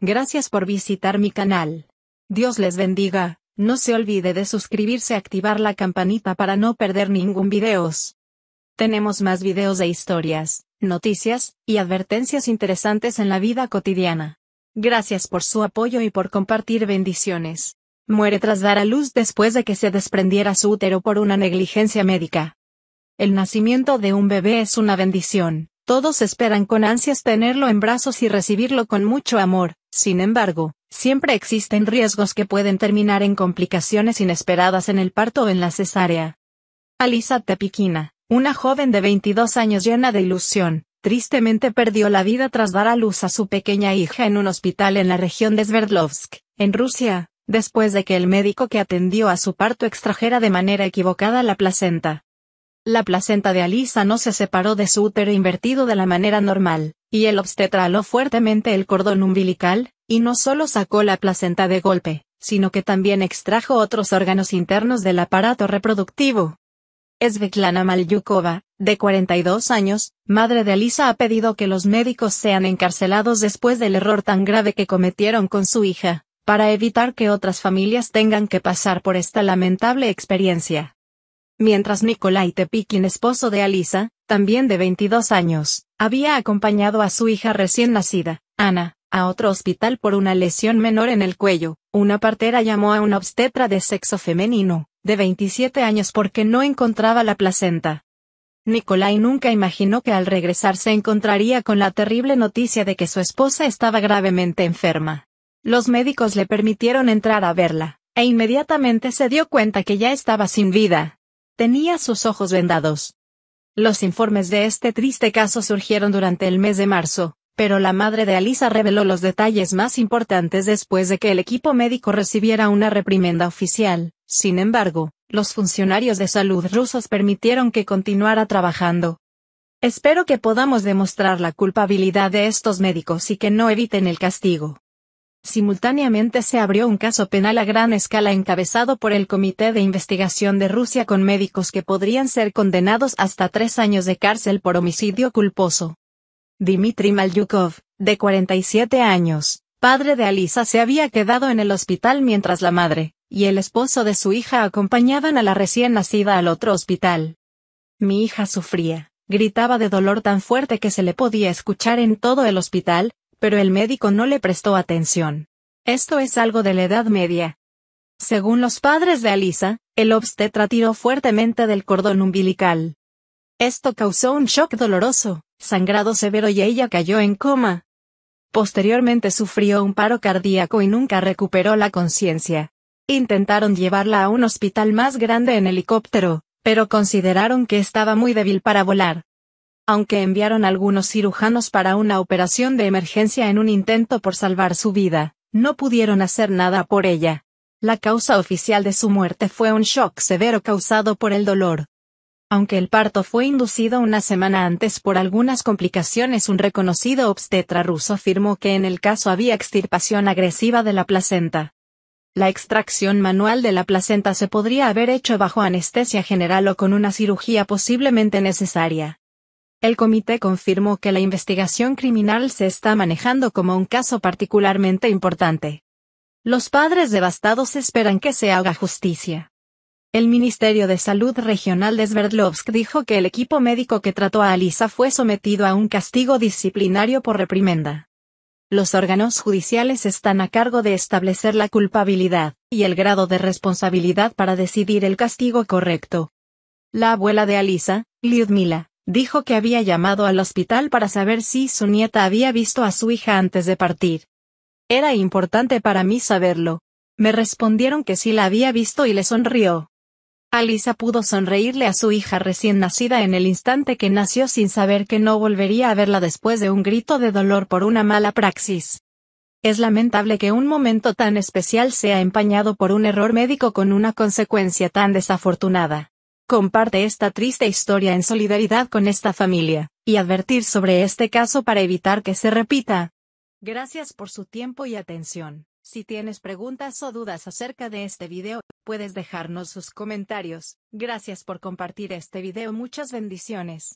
Gracias por visitar mi canal. Dios les bendiga, no se olvide de suscribirse y activar la campanita para no perder ningún videos. Tenemos más videos de historias, noticias, y advertencias interesantes en la vida cotidiana. Gracias por su apoyo y por compartir bendiciones. Muere tras dar a luz después de que se desprendiera su útero por una negligencia médica. El nacimiento de un bebé es una bendición, todos esperan con ansias tenerlo en brazos y recibirlo con mucho amor, sin embargo, siempre existen riesgos que pueden terminar en complicaciones inesperadas en el parto o en la cesárea. Alisa Tepikina, una joven de 22 años llena de ilusión, tristemente perdió la vida tras dar a luz a su pequeña hija en un hospital en la región de Sverdlovsk, en Rusia, después de que el médico que atendió a su parto extrajera de manera equivocada la placenta. La placenta de Alisa no se separó de su útero invertido de la manera normal, y el obstetra fuertemente el cordón umbilical, y no solo sacó la placenta de golpe, sino que también extrajo otros órganos internos del aparato reproductivo. Svetlana Malyukova, de 42 años, madre de Alisa ha pedido que los médicos sean encarcelados después del error tan grave que cometieron con su hija, para evitar que otras familias tengan que pasar por esta lamentable experiencia mientras Nikolai Tepikin, esposo de Alisa, también de 22 años, había acompañado a su hija recién nacida, Ana, a otro hospital por una lesión menor en el cuello. Una partera llamó a una obstetra de sexo femenino, de 27 años porque no encontraba la placenta. Nikolai nunca imaginó que al regresar se encontraría con la terrible noticia de que su esposa estaba gravemente enferma. Los médicos le permitieron entrar a verla, e inmediatamente se dio cuenta que ya estaba sin vida tenía sus ojos vendados. Los informes de este triste caso surgieron durante el mes de marzo, pero la madre de Alisa reveló los detalles más importantes después de que el equipo médico recibiera una reprimenda oficial. Sin embargo, los funcionarios de salud rusos permitieron que continuara trabajando. Espero que podamos demostrar la culpabilidad de estos médicos y que no eviten el castigo. Simultáneamente se abrió un caso penal a gran escala encabezado por el Comité de Investigación de Rusia con médicos que podrían ser condenados hasta tres años de cárcel por homicidio culposo. Dmitry Malyukov, de 47 años, padre de Alisa se había quedado en el hospital mientras la madre y el esposo de su hija acompañaban a la recién nacida al otro hospital. Mi hija sufría, gritaba de dolor tan fuerte que se le podía escuchar en todo el hospital, pero el médico no le prestó atención. Esto es algo de la Edad Media. Según los padres de Alisa, el obstetra tiró fuertemente del cordón umbilical. Esto causó un shock doloroso, sangrado severo y ella cayó en coma. Posteriormente sufrió un paro cardíaco y nunca recuperó la conciencia. Intentaron llevarla a un hospital más grande en helicóptero, pero consideraron que estaba muy débil para volar aunque enviaron algunos cirujanos para una operación de emergencia en un intento por salvar su vida, no pudieron hacer nada por ella. La causa oficial de su muerte fue un shock severo causado por el dolor. Aunque el parto fue inducido una semana antes por algunas complicaciones, un reconocido obstetra ruso afirmó que en el caso había extirpación agresiva de la placenta. La extracción manual de la placenta se podría haber hecho bajo anestesia general o con una cirugía posiblemente necesaria. El comité confirmó que la investigación criminal se está manejando como un caso particularmente importante. Los padres devastados esperan que se haga justicia. El Ministerio de Salud Regional de Sverdlovsk dijo que el equipo médico que trató a Alisa fue sometido a un castigo disciplinario por reprimenda. Los órganos judiciales están a cargo de establecer la culpabilidad y el grado de responsabilidad para decidir el castigo correcto. La abuela de Alisa, Lyudmila, Dijo que había llamado al hospital para saber si su nieta había visto a su hija antes de partir. Era importante para mí saberlo. Me respondieron que sí la había visto y le sonrió. Alisa pudo sonreírle a su hija recién nacida en el instante que nació sin saber que no volvería a verla después de un grito de dolor por una mala praxis. Es lamentable que un momento tan especial sea empañado por un error médico con una consecuencia tan desafortunada comparte esta triste historia en solidaridad con esta familia, y advertir sobre este caso para evitar que se repita. Gracias por su tiempo y atención. Si tienes preguntas o dudas acerca de este video, puedes dejarnos sus comentarios. Gracias por compartir este video. Muchas bendiciones.